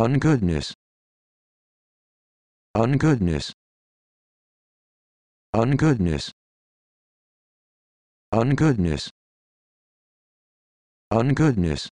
ungoodness ungoodness ungoodness ungoodness ungoodness